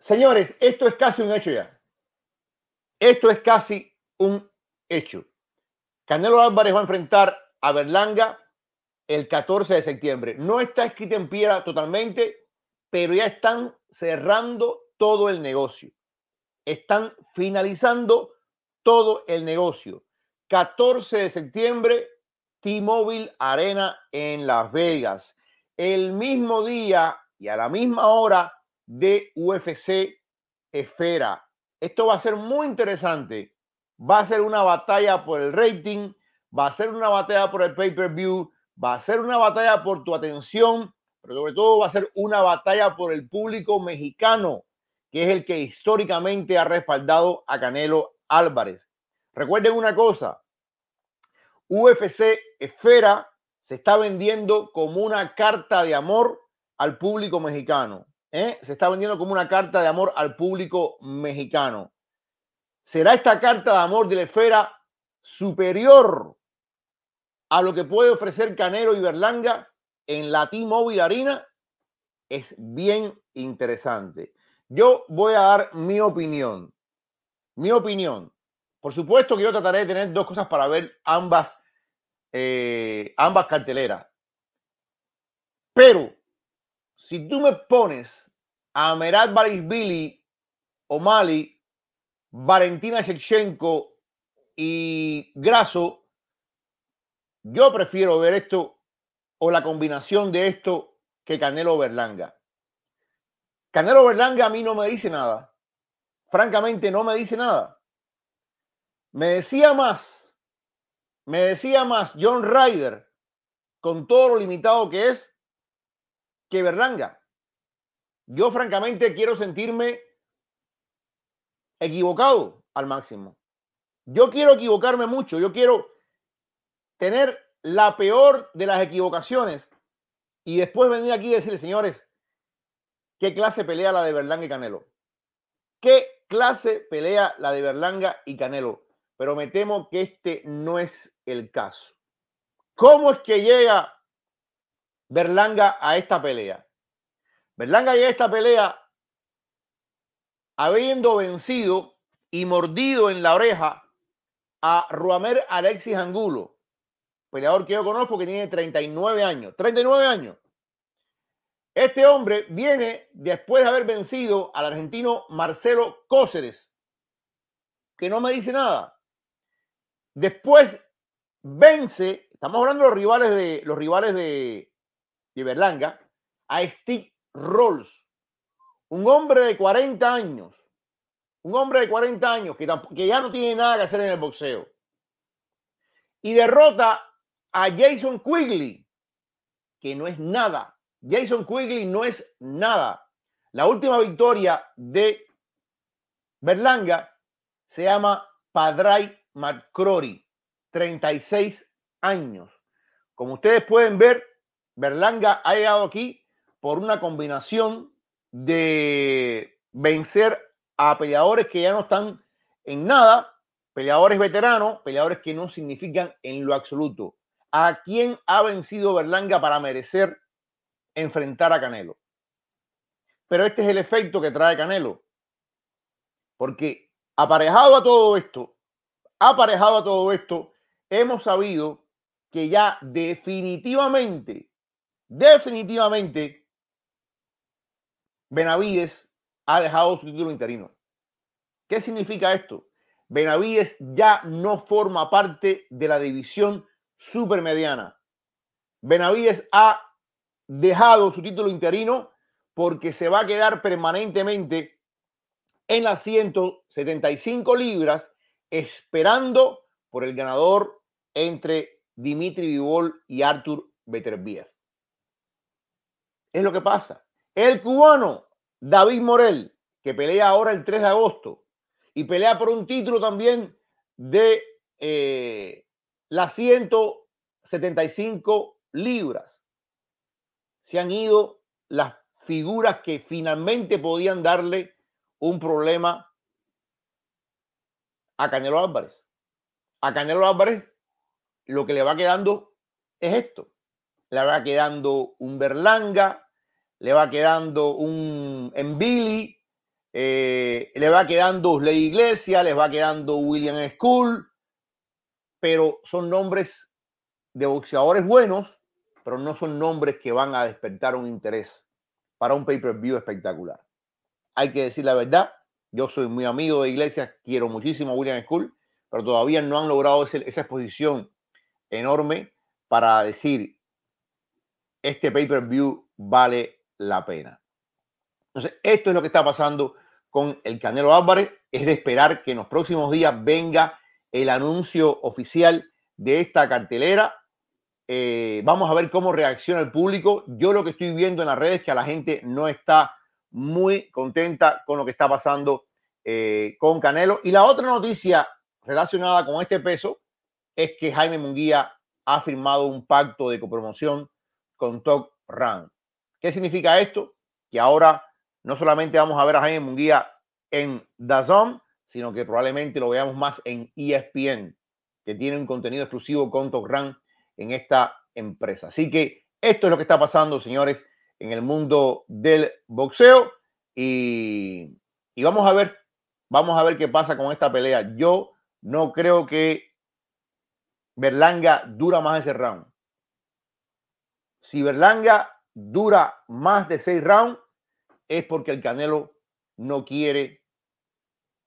Señores, esto es casi un hecho ya. Esto es casi un hecho. Canelo Álvarez va a enfrentar a Berlanga el 14 de septiembre. No está escrito en piedra totalmente, pero ya están cerrando todo el negocio. Están finalizando todo el negocio. 14 de septiembre, T-Mobile Arena en Las Vegas. El mismo día y a la misma hora de UFC Esfera. Esto va a ser muy interesante. Va a ser una batalla por el rating, va a ser una batalla por el pay-per-view, va a ser una batalla por tu atención, pero sobre todo va a ser una batalla por el público mexicano, que es el que históricamente ha respaldado a Canelo Álvarez. Recuerden una cosa, UFC Esfera se está vendiendo como una carta de amor al público mexicano. ¿eh? se está vendiendo como una carta de amor al público mexicano. ¿Será esta carta de amor de la esfera superior a lo que puede ofrecer Canero y Berlanga en la T-Mobile Arena? Es bien interesante. Yo voy a dar mi opinión. Mi opinión. Por supuesto que yo trataré de tener dos cosas para ver ambas, eh, ambas carteleras. Pero si tú me pones a Merat Barisbili, O'Malley, Valentina Shevchenko y Graso, yo prefiero ver esto o la combinación de esto que Canelo Berlanga. Canelo Berlanga a mí no me dice nada. Francamente, no me dice nada. Me decía más, me decía más John Ryder, con todo lo limitado que es, que Berlanga. Yo francamente quiero sentirme equivocado al máximo. Yo quiero equivocarme mucho, yo quiero tener la peor de las equivocaciones y después venir aquí y decirle, señores, qué clase pelea la de Berlanga y Canelo. Qué clase pelea la de Berlanga y Canelo. Pero me temo que este no es el caso. ¿Cómo es que llega Berlanga a esta pelea. Berlanga y a esta pelea habiendo vencido y mordido en la oreja a Ruamer Alexis Angulo, peleador que yo conozco que tiene 39 años. 39 años. Este hombre viene después de haber vencido al argentino Marcelo Cóceres, que no me dice nada. Después vence, estamos hablando de los rivales de los rivales de, Berlanga a Steve Rolls, un hombre de 40 años, un hombre de 40 años que, ya no tiene nada que hacer en el boxeo, y derrota a Jason Quigley, que no es nada. Jason Quigley no es nada. La última victoria de Berlanga se llama Padray McCrory, 36 años. Como ustedes pueden ver, Berlanga ha llegado aquí por una combinación de vencer a peleadores que ya no están en nada, peleadores veteranos, peleadores que no significan en lo absoluto. ¿A quién ha vencido Berlanga para merecer enfrentar a Canelo? Pero este es el efecto que trae Canelo. Porque aparejado a todo esto, aparejado a todo esto, hemos sabido que ya definitivamente definitivamente Benavides ha dejado su título interino. ¿Qué significa esto? Benavides ya no forma parte de la división supermediana. Benavides ha dejado su título interino porque se va a quedar permanentemente en las 175 libras esperando por el ganador entre Dimitri Vivol y Artur Beterbiev. Es lo que pasa. El cubano David Morel, que pelea ahora el 3 de agosto y pelea por un título también de eh, las 175 libras. Se han ido las figuras que finalmente podían darle un problema a Canelo Álvarez. A Canelo Álvarez lo que le va quedando es esto le va quedando un Berlanga, le va quedando un Embili, eh, le va quedando Ley Iglesias, les va quedando William School, pero son nombres de boxeadores buenos, pero no son nombres que van a despertar un interés para un pay-per-view espectacular. Hay que decir la verdad, yo soy muy amigo de Iglesias, quiero muchísimo a William School, pero todavía no han logrado esa exposición enorme para decir este pay-per-view vale la pena. Entonces, esto es lo que está pasando con el Canelo Álvarez. Es de esperar que en los próximos días venga el anuncio oficial de esta cartelera. Eh, vamos a ver cómo reacciona el público. Yo lo que estoy viendo en las redes es que a la gente no está muy contenta con lo que está pasando eh, con Canelo. Y la otra noticia relacionada con este peso es que Jaime Munguía ha firmado un pacto de copromoción con Top Run. ¿Qué significa esto? Que ahora no solamente vamos a ver a Jaime Munguía en DAZN, sino que probablemente lo veamos más en ESPN, que tiene un contenido exclusivo con Top Run en esta empresa. Así que esto es lo que está pasando, señores, en el mundo del boxeo. Y, y vamos a ver, vamos a ver qué pasa con esta pelea. Yo no creo que Berlanga dura más ese round si Berlanga dura más de seis rounds, es porque el Canelo no quiere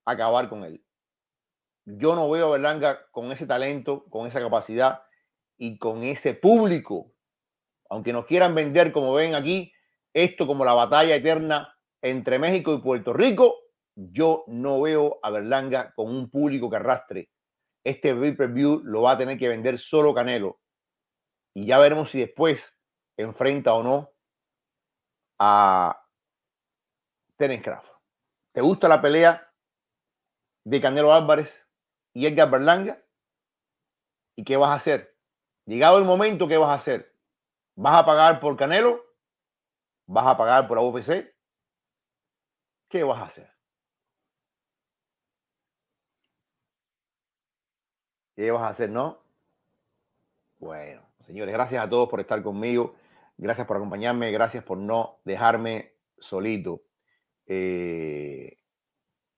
acabar con él. Yo no veo a Berlanga con ese talento, con esa capacidad y con ese público. Aunque nos quieran vender, como ven aquí, esto como la batalla eterna entre México y Puerto Rico, yo no veo a Berlanga con un público que arrastre. Este pay view lo va a tener que vender solo Canelo. Y ya veremos si después enfrenta o no a Terence ¿Te gusta la pelea de Canelo Álvarez y Edgar Berlanga? ¿Y qué vas a hacer? Llegado el momento, ¿qué vas a hacer? ¿Vas a pagar por Canelo? ¿Vas a pagar por UFC? ¿Qué vas a hacer? ¿Qué vas a hacer, no? Bueno, señores, gracias a todos por estar conmigo. Gracias por acompañarme, gracias por no dejarme solito. Eh,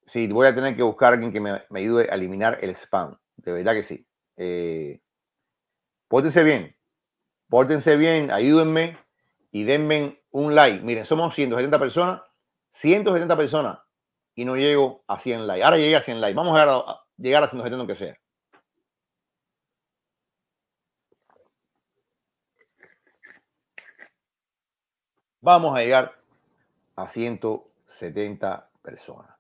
sí, voy a tener que buscar a alguien que me, ayude a eliminar el spam. De verdad que sí. Eh, pórtense bien, pórtense bien, ayúdenme y denme un like. Miren, somos 170 personas, 170 personas y no llego a 100 likes. Ahora llegué a 100 likes. Vamos a llegar a, a llegar a 170 aunque sea. vamos a llegar a 170 personas.